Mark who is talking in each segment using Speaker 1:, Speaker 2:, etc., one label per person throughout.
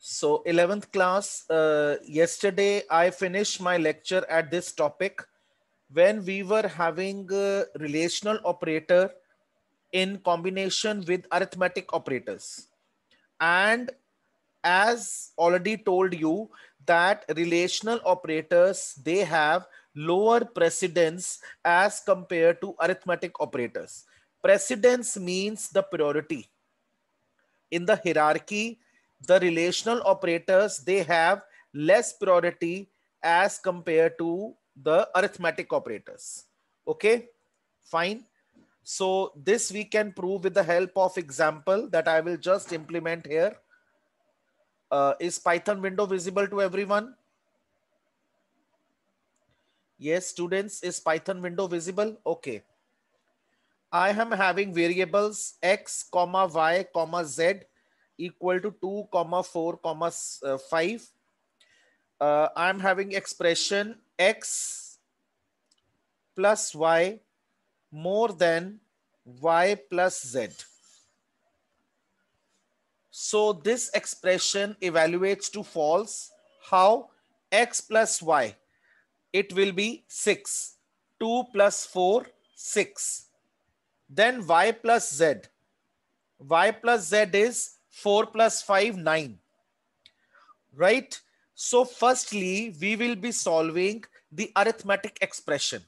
Speaker 1: So 11th class, uh, yesterday I finished my lecture at this topic when we were having relational operator in combination with arithmetic operators. And as already told you that relational operators, they have lower precedence as compared to arithmetic operators. Precedence means the priority. In the hierarchy, the relational operators, they have less priority as compared to the arithmetic operators. Okay, fine. So this we can prove with the help of example that I will just implement here. Uh, is Python window visible to everyone? Yes, students, is Python window visible? Okay. I am having variables x, comma y, comma z equal to 2 comma 4 comma uh, 5 uh, i'm having expression x plus y more than y plus z so this expression evaluates to false how x plus y it will be 6 2 plus 4 6 then y plus z y plus z is 4 plus 5, 9. Right? So firstly, we will be solving the arithmetic expression.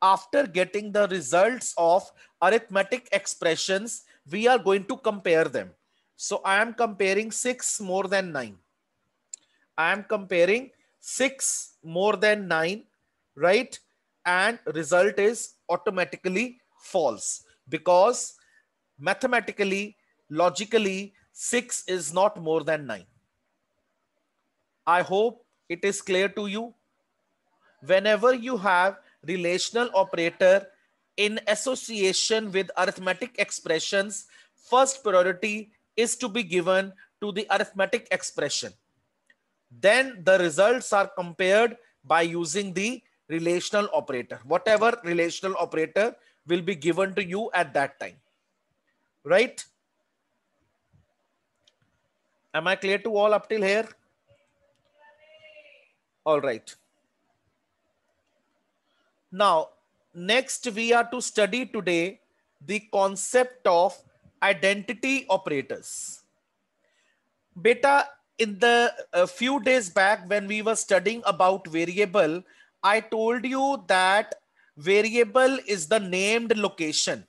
Speaker 1: After getting the results of arithmetic expressions, we are going to compare them. So I am comparing 6 more than 9. I am comparing 6 more than 9, right? And result is automatically false because mathematically logically 6 is not more than 9. I hope it is clear to you. Whenever you have relational operator in association with arithmetic expressions, first priority is to be given to the arithmetic expression. Then the results are compared by using the relational operator, whatever relational operator will be given to you at that time, right? Am I clear to all up till here? All right. Now, next we are to study today the concept of identity operators. Beta, in the a uh, few days back when we were studying about variable, I told you that variable is the named location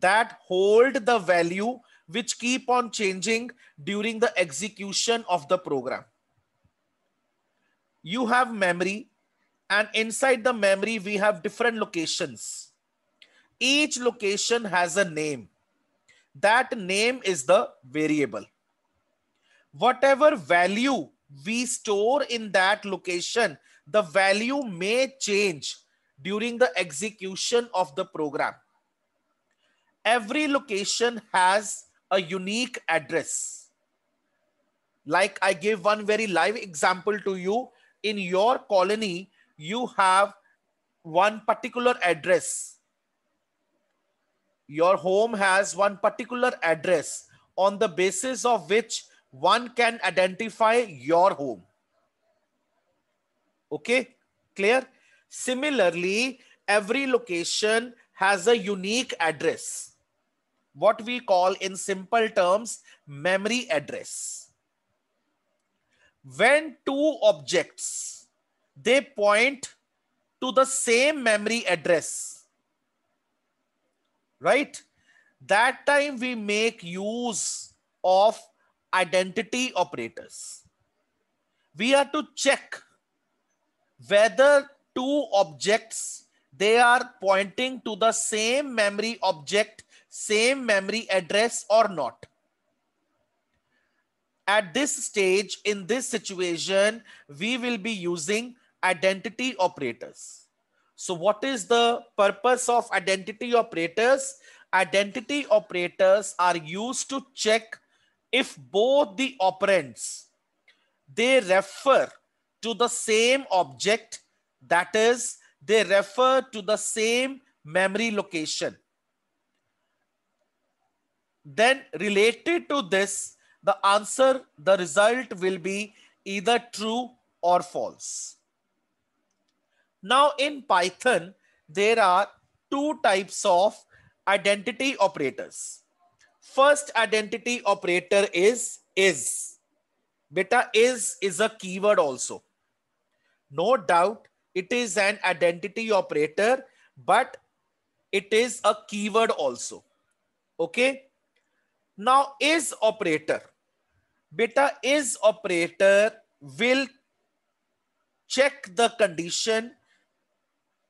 Speaker 1: that hold the value which keep on changing during the execution of the program. You have memory and inside the memory we have different locations. Each location has a name. That name is the variable. Whatever value we store in that location, the value may change during the execution of the program. Every location has a unique address. Like I gave one very live example to you. In your colony, you have one particular address. Your home has one particular address on the basis of which one can identify your home. Okay, clear? Similarly, every location has a unique address what we call in simple terms memory address. When two objects, they point to the same memory address, right? That time we make use of identity operators. We are to check whether two objects, they are pointing to the same memory object same memory address or not. At this stage, in this situation, we will be using identity operators. So what is the purpose of identity operators? Identity operators are used to check if both the operands, they refer to the same object. That is, they refer to the same memory location then related to this, the answer, the result will be either true or false. Now in Python, there are two types of identity operators. First identity operator is is. Beta is is a keyword also. No doubt it is an identity operator, but it is a keyword also. Okay. Now is operator, beta is operator will check the condition,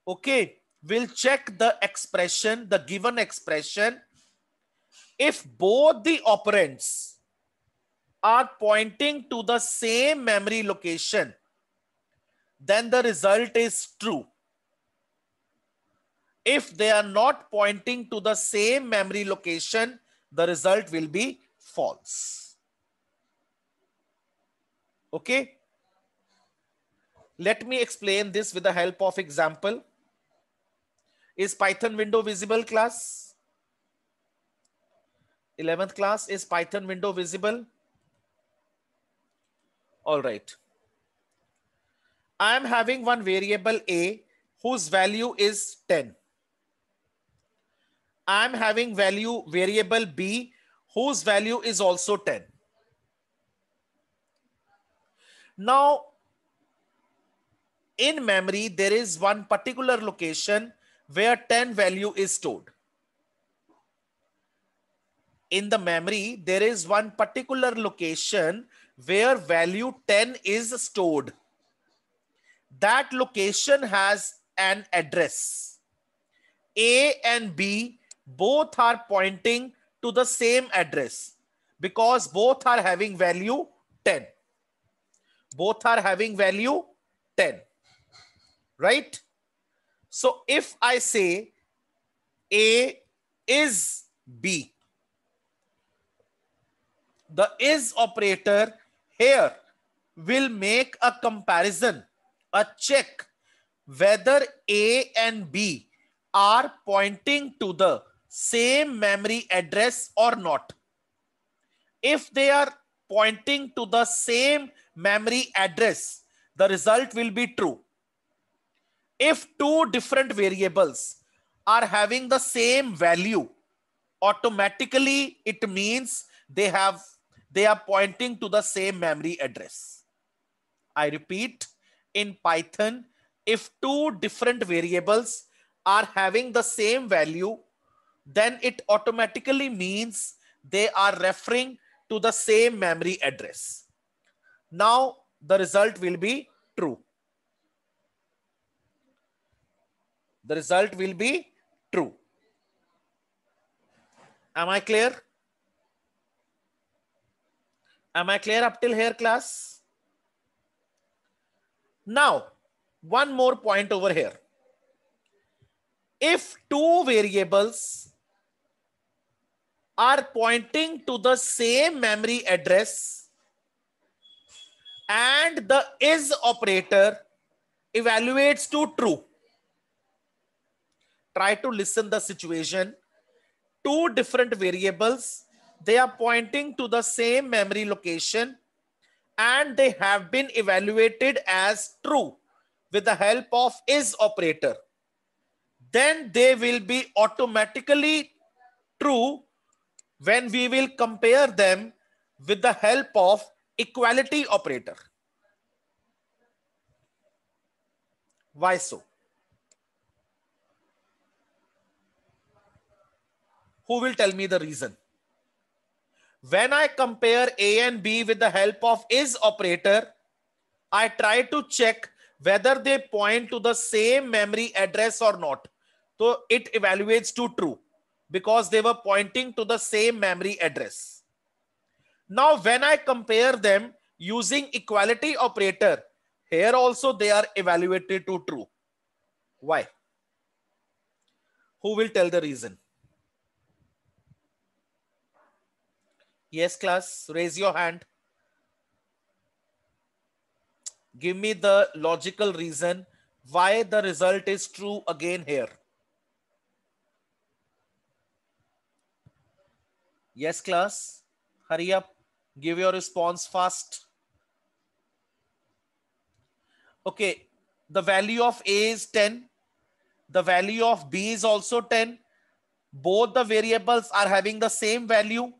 Speaker 1: okay, will check the expression, the given expression, if both the operands are pointing to the same memory location, then the result is true. If they are not pointing to the same memory location, the result will be false. Okay. Let me explain this with the help of example. Is Python window visible class? 11th class, is Python window visible? All right. I am having one variable A whose value is 10. I'm having value variable B whose value is also 10. Now, in memory, there is one particular location where 10 value is stored. In the memory, there is one particular location where value 10 is stored. That location has an address. A and B both are pointing to the same address because both are having value 10. Both are having value 10. Right? So if I say A is B, the is operator here will make a comparison, a check whether A and B are pointing to the same memory address or not. If they are pointing to the same memory address, the result will be true. If two different variables are having the same value, automatically it means they have they are pointing to the same memory address. I repeat, in Python, if two different variables are having the same value, then it automatically means they are referring to the same memory address. Now the result will be true. The result will be true. Am I clear? Am I clear up till here class? Now, one more point over here. If two variables are pointing to the same memory address and the is operator evaluates to true. Try to listen the situation. Two different variables, they are pointing to the same memory location and they have been evaluated as true with the help of is operator. Then they will be automatically true when we will compare them with the help of equality operator. Why so? Who will tell me the reason? When I compare A and B with the help of is operator, I try to check whether they point to the same memory address or not. So it evaluates to true because they were pointing to the same memory address. Now, when I compare them using equality operator, here also they are evaluated to true. Why? Who will tell the reason? Yes, class, raise your hand. Give me the logical reason why the result is true again here. Yes, class. Hurry up. Give your response fast. Okay. The value of A is 10. The value of B is also 10. Both the variables are having the same value.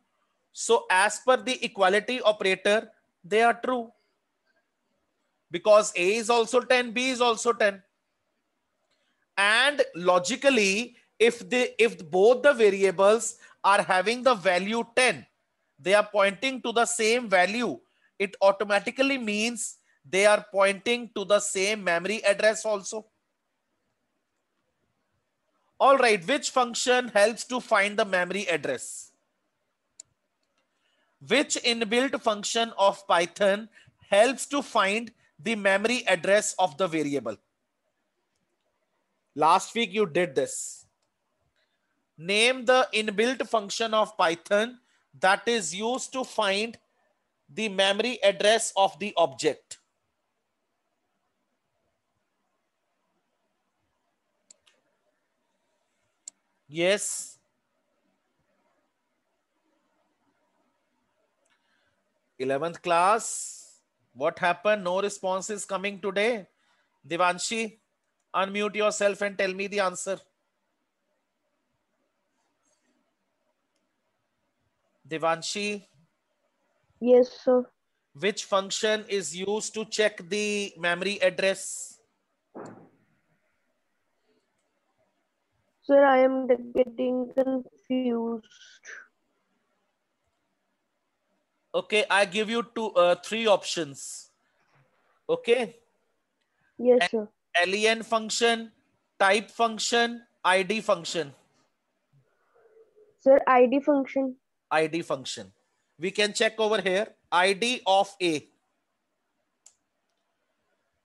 Speaker 1: So as per the equality operator, they are true. Because A is also 10, B is also 10. And logically, if the if both the variables are having the value 10 they are pointing to the same value it automatically means they are pointing to the same memory address also all right which function helps to find the memory address which inbuilt function of python helps to find the memory address of the variable last week you did this Name the inbuilt function of Python that is used to find the memory address of the object. Yes. Eleventh class. What happened? No responses coming today. Divanshi, unmute yourself and tell me the answer. Devanshi? Yes, sir. Which function is used to check the memory address? Sir, I am getting confused. Okay, I give you two, uh, three options. Okay? Yes, sir. Len function, type function, ID function. Sir, ID function id function. We can check over here id of A.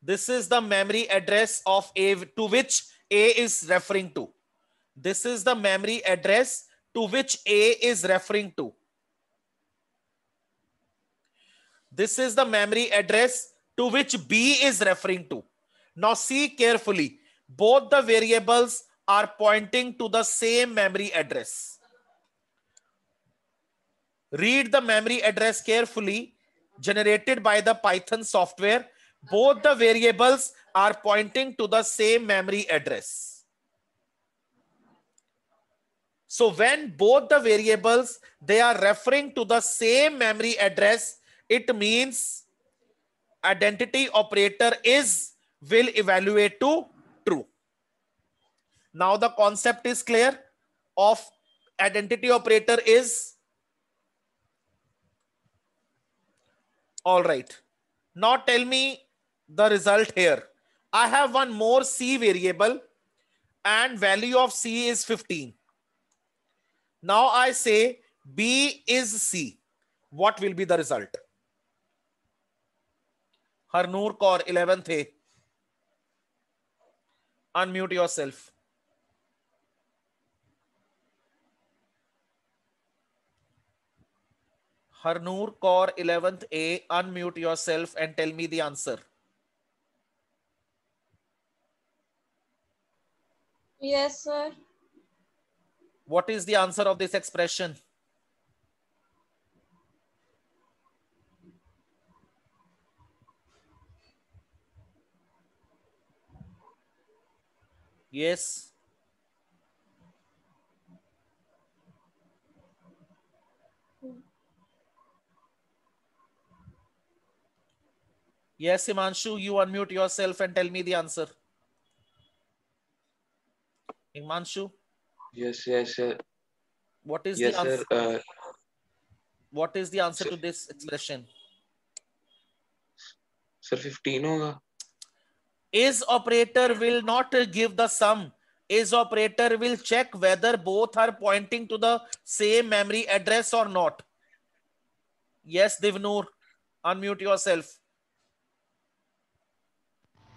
Speaker 1: This is the memory address of A to which A is referring to. This is the memory address to which A is referring to. This is the memory address to which B is referring to. Now see carefully, both the variables are pointing to the same memory address. Read the memory address carefully generated by the Python software. Both the variables are pointing to the same memory address. So when both the variables, they are referring to the same memory address, it means identity operator is will evaluate to true. Now the concept is clear of identity operator is All right. Now tell me the result here. I have one more C variable and value of C is 15. Now I say B is C. What will be the result? Harnoor or 11th है unmute yourself Harnoor Kaur 11th A, unmute yourself and tell me the answer. Yes, sir. What is the answer of this expression? Yes. Yes, Himanshu, you unmute yourself and tell me the answer. Himanshu? Yes, yes, sir. What is yes, the answer? Sir, uh, what is the answer sir, to this expression? Sir, 15 hoga. Is operator will not give the sum. Is operator will check whether both are pointing to the same memory address or not. Yes, Divnoor, unmute yourself.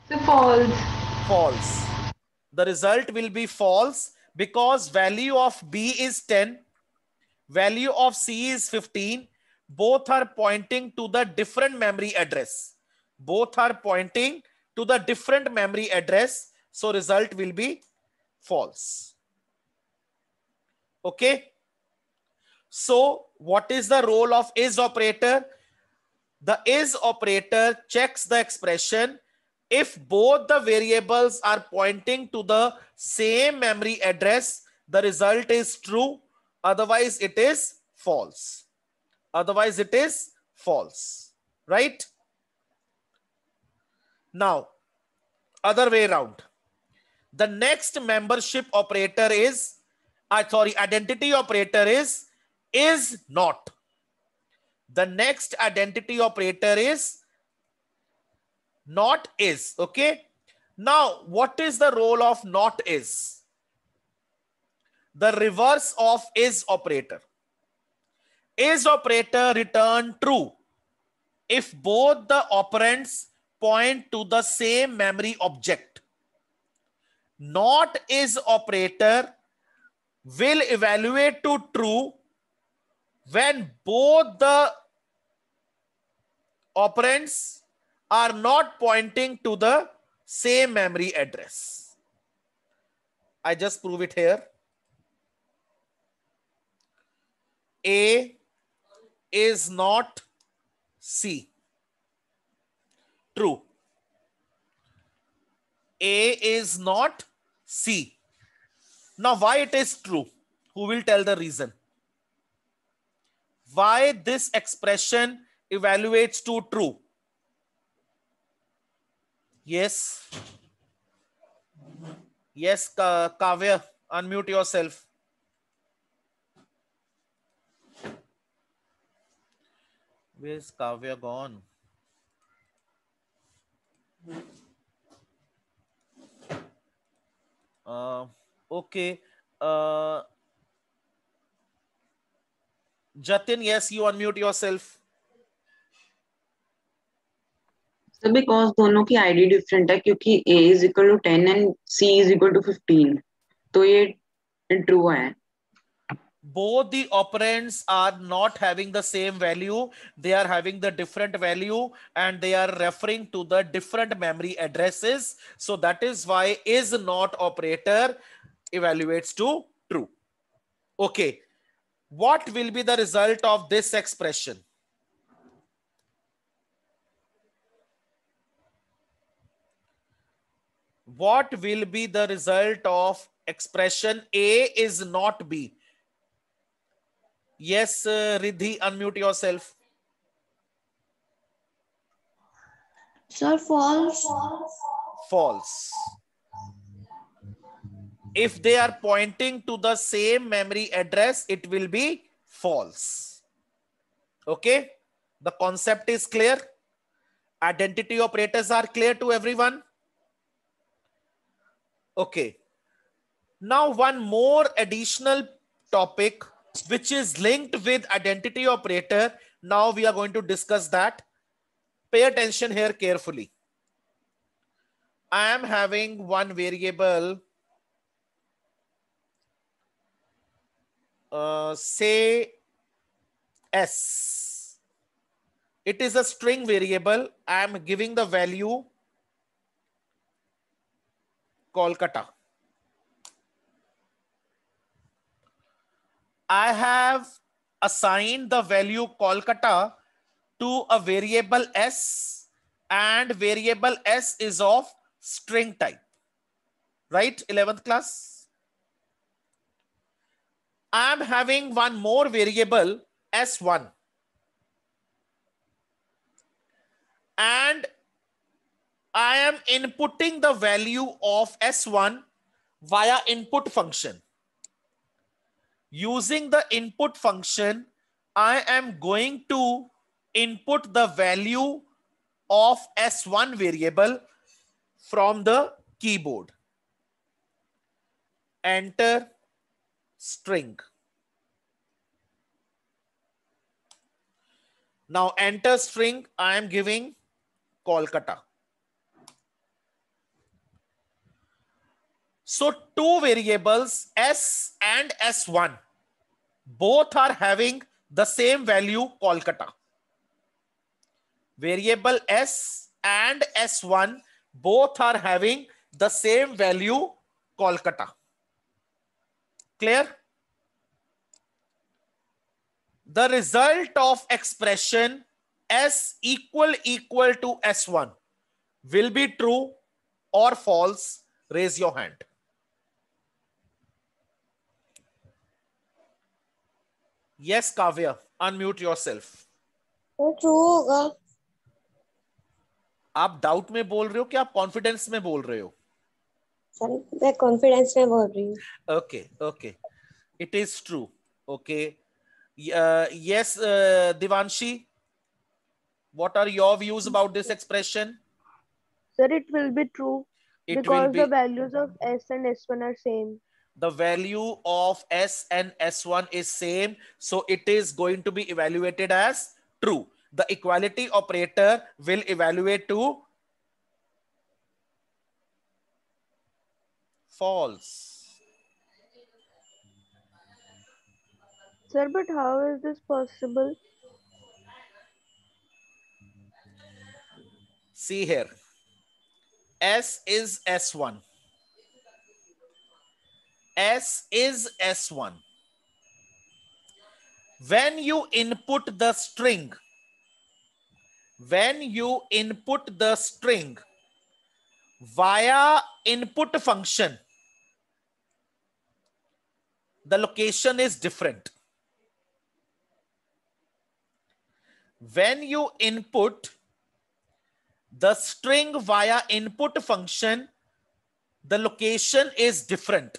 Speaker 1: So false. False. The result will be false because value of B is 10. Value of C is 15. Both are pointing to the different memory address. Both are pointing to the different memory address. So result will be false. Okay. So what is the role of is operator? The is operator checks the expression if both the variables are pointing to the same memory address, the result is true. Otherwise, it is false. Otherwise, it is false, right? Now, other way around. The next membership operator is, uh, sorry, identity operator is, is not. The next identity operator is not is. Okay. Now, what is the role of not is? The reverse of is operator. Is operator return true if both the operands point to the same memory object. Not is operator will evaluate to true when both the operands are not pointing to the same memory address. I just prove it here. A is not C. True. A is not C. Now, why it is true? Who will tell the reason? Why this expression evaluates to true? Yes. Yes, Kavya, unmute yourself. Where's Kavya gone? Uh, okay. Uh, Jatin, yes, you unmute yourself. Sir because दोनों की ID different है क्योंकि A is equal to ten and C is equal to fifteen तो ये true है both the operands are not having the same value they are having the different value and they are referring to the different memory addresses so that is why is not operator evaluates to true okay what will be the result of this expression what will be the result of expression A is not B? Yes, uh, Riddhi, unmute yourself. Sir, false. False. If they are pointing to the same memory address, it will be false. Okay? The concept is clear. Identity operators are clear to everyone. Okay. Now one more additional topic which is linked with identity operator. Now we are going to discuss that. Pay attention here carefully. I am having one variable uh, say S. It is a string variable. I am giving the value Kolkata. I have assigned the value Kolkata to a variable S and variable S is of string type. Right, 11th class? I am having one more variable S1. And I am inputting the value of S1 via input function. Using the input function, I am going to input the value of S1 variable from the keyboard. Enter string. Now enter string, I am giving Kolkata. So two variables S and S1, both are having the same value Kolkata. Variable S and S1, both are having the same value Kolkata. Clear? The result of expression S equal equal to S1 will be true or false. Raise your hand. yes kavya unmute yourself so oh, true hoga आप doubt में बोल रहे हो कि आप confidence में बोल रहे हो मैं कॉन्फिडेंस में बोल रही हूँ okay okay it is true okay yes Divanshi what are your views about this expression sir it will be true because the values of S and S one are same the value of S and S1 is same. So it is going to be evaluated as true. The equality operator will evaluate to false. Sir, but how is this possible? See here. S is S1. S is S1. When you input the string, when you input the string via input function, the location is different. When you input the string via input function, the location is different.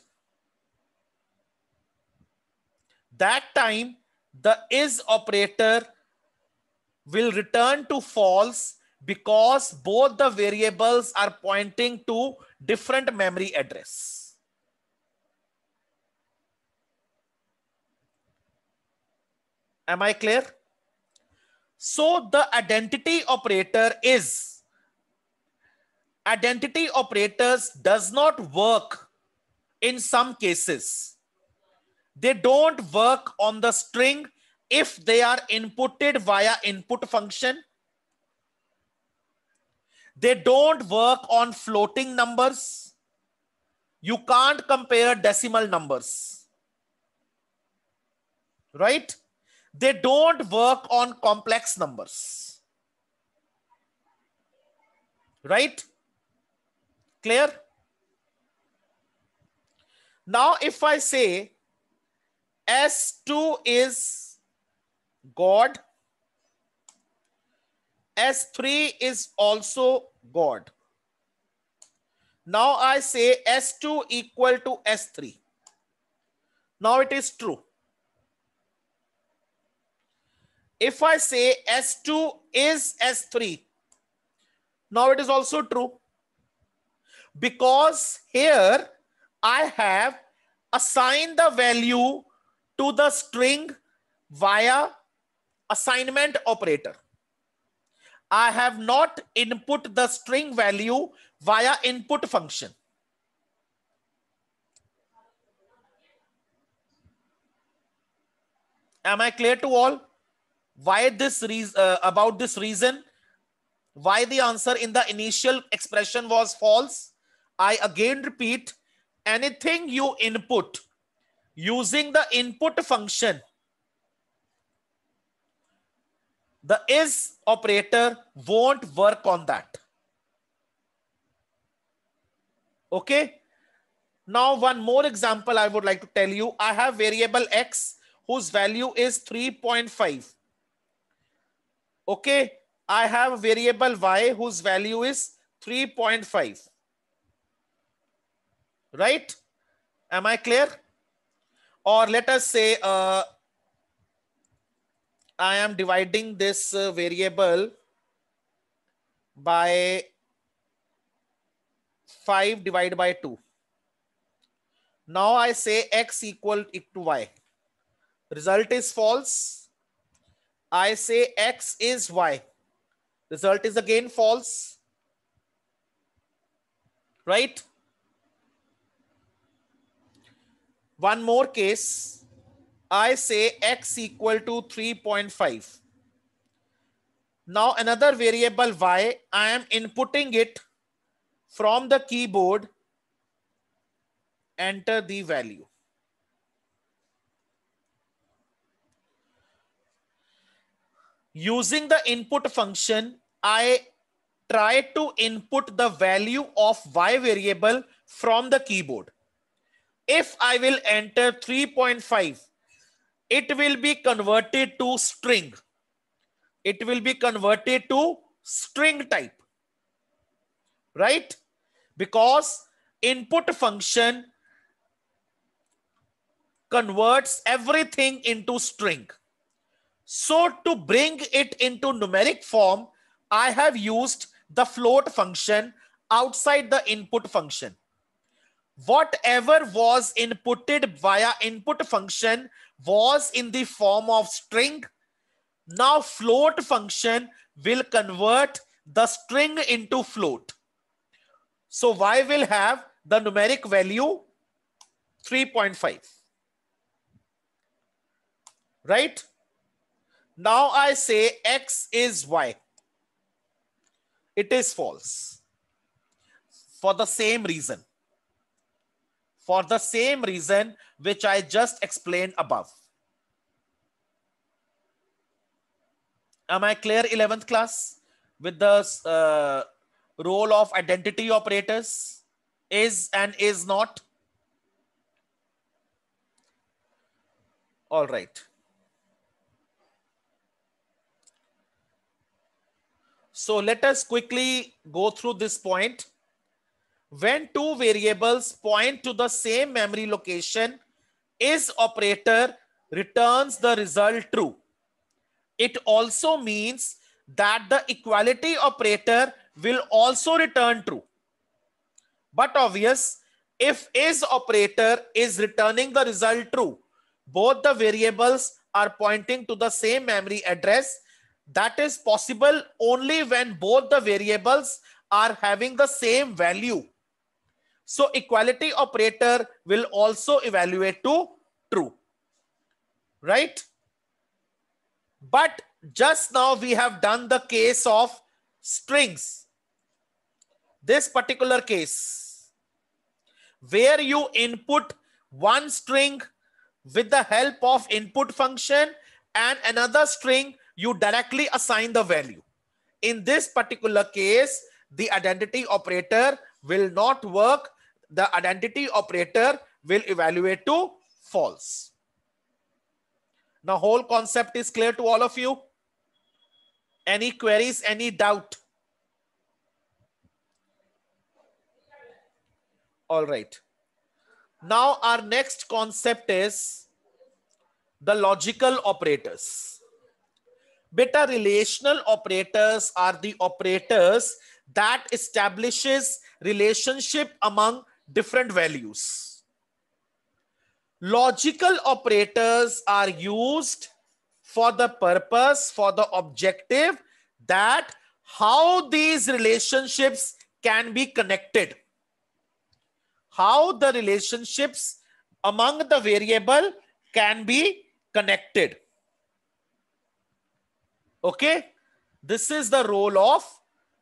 Speaker 1: that time the is operator will return to false because both the variables are pointing to different memory address. Am I clear? So the identity operator is identity operators does not work in some cases they don't work on the string if they are inputted via input function. They don't work on floating numbers. You can't compare decimal numbers. Right? They don't work on complex numbers. Right? Clear? Now, if I say S2 is God. S3 is also God. Now I say S2 equal to S3. Now it is true. If I say S2 is S3, now it is also true. Because here I have assigned the value to the string via assignment operator. I have not input the string value via input function. Am I clear to all? Why this reason uh, about this reason? Why the answer in the initial expression was false? I again repeat, anything you input using the input function. The is operator won't work on that. Okay. Now one more example I would like to tell you. I have variable x whose value is 3.5. Okay. I have variable y whose value is 3.5. Right? Am I clear? or let us say uh, I am dividing this uh, variable by 5 divided by 2. Now I say x equal to y. Result is false. I say x is y. Result is again false. Right? one more case. I say x equal to 3.5. Now another variable y, I am inputting it from the keyboard. Enter the value. Using the input function, I try to input the value of y variable from the keyboard if I will enter 3.5, it will be converted to string. It will be converted to string type. Right? Because input function converts everything into string. So to bring it into numeric form, I have used the float function outside the input function whatever was inputted via input function was in the form of string. Now float function will convert the string into float. So y will have the numeric value 3.5. Right? Now I say x is y. It is false for the same reason for the same reason which I just explained above. Am I clear 11th class with the uh, role of identity operators is and is not? All right. So let us quickly go through this point when two variables point to the same memory location, is operator returns the result true. It also means that the equality operator will also return true. But obvious, if is operator is returning the result true, both the variables are pointing to the same memory address. That is possible only when both the variables are having the same value. So equality operator will also evaluate to true, right? But just now we have done the case of strings. This particular case where you input one string with the help of input function and another string you directly assign the value. In this particular case, the identity operator will not work the identity operator will evaluate to false. The whole concept is clear to all of you. Any queries, any doubt? All right. Now our next concept is the logical operators. Beta relational operators are the operators that establishes relationship among different values. Logical operators are used for the purpose, for the objective that how these relationships can be connected. How the relationships among the variable can be connected. Okay. This is the role of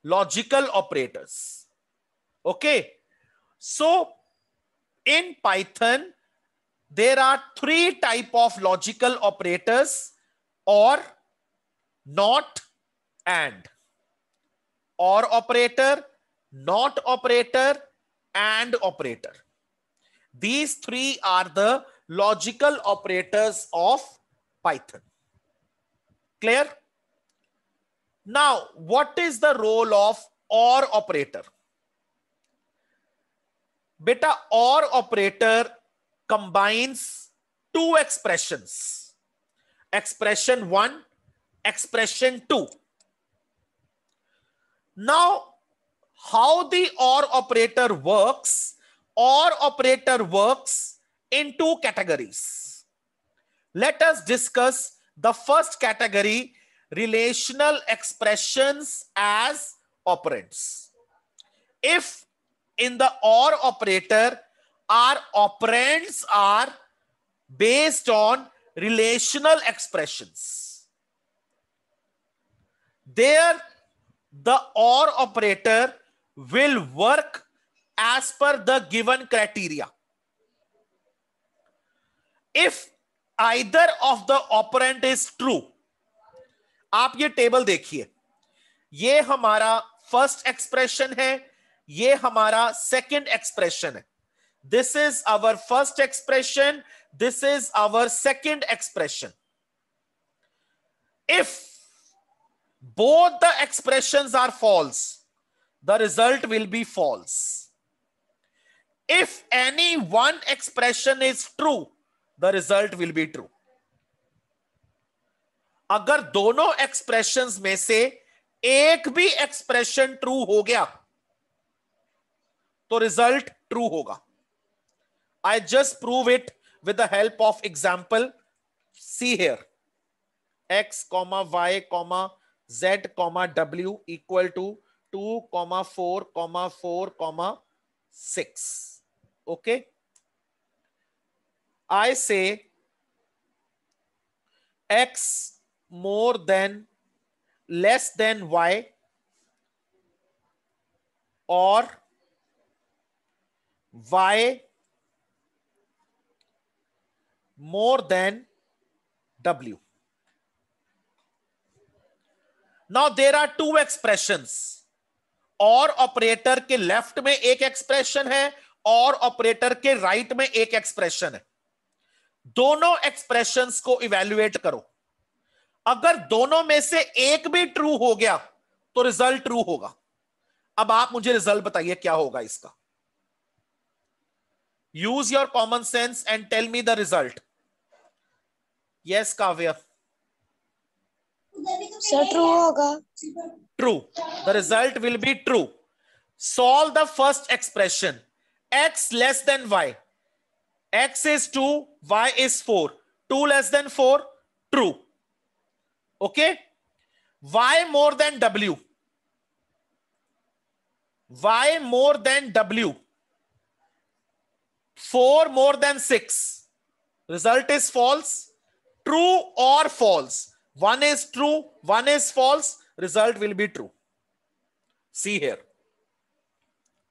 Speaker 1: logical operators. Okay. So in Python, there are three type of logical operators or not and or operator not operator and operator these three are the logical operators of python clear now what is the role of or operator beta or operator combines two expressions. Expression 1, expression 2. Now, how the OR operator works, OR operator works in two categories. Let us discuss the first category, relational expressions as operands. If in the or operator are operands are based on relational expressions there the or operator will work as per the given criteria if either of the operand is true aap ye table dekhiye ye hamara first expression hai ये हमारा second expression है this is our first expression this is our second expression if both the expression are false the result will be false if any one expression is true the result will be true अगर दोनों expression में से एक भी expression true हो गया तो result true होगा I just prove it with the help of example see here X comma Y comma Z comma W equal to two comma four comma four comma six okay I say X more than less than Y और y more than w. Now there are two expressions. Or operator के left में एक expression है और operator के right right में एक expression है दोनों एक्सप्रेशन को इवेल्युएट करो अगर दोनों में से एक भी ट्रू हो गया तो रिजल्ट ट्रू होगा अब आप मुझे रिजल्ट बताइए क्या होगा इसका Use your common sense and tell me the result. Yes, Kavya. Sir, true hoga. True. The result will be true. Solve the first expression. X less than Y. X is 2, Y is 4. 2 less than 4, true. Okay. Y more than W. Y more than W. 4 more than 6. Result is false. True or false. One is true, one is false. Result will be true. See here.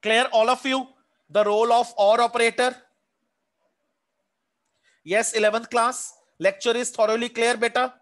Speaker 1: Clear all of you the role of OR operator. Yes, 11th class. Lecture is thoroughly clear, beta.